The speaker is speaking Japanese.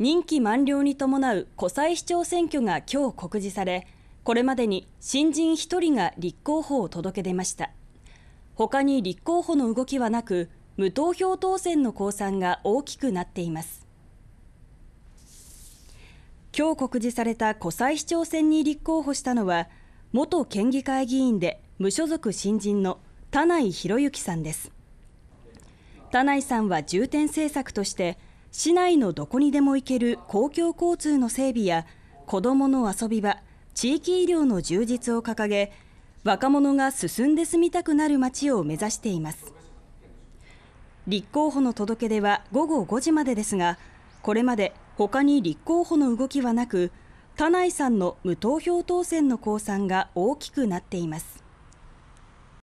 任期満了に伴う湖西市長選挙が今日告示されこれまでに新人1人が立候補を届け出ました他に立候補の動きはなく無投票当選の公算が大きくなっています今日告示された湖西市長選に立候補したのは元県議会議員で無所属新人の田内博之さんです田内さんは重点政策として市内のどこにでも行ける公共交通の整備や子どもの遊び場地域医療の充実を掲げ若者が進んで住みたくなる街を目指しています立候補の届け出は午後5時までですがこれまで他に立候補の動きはなく田内さんの無投票当選の公算が大きくなっています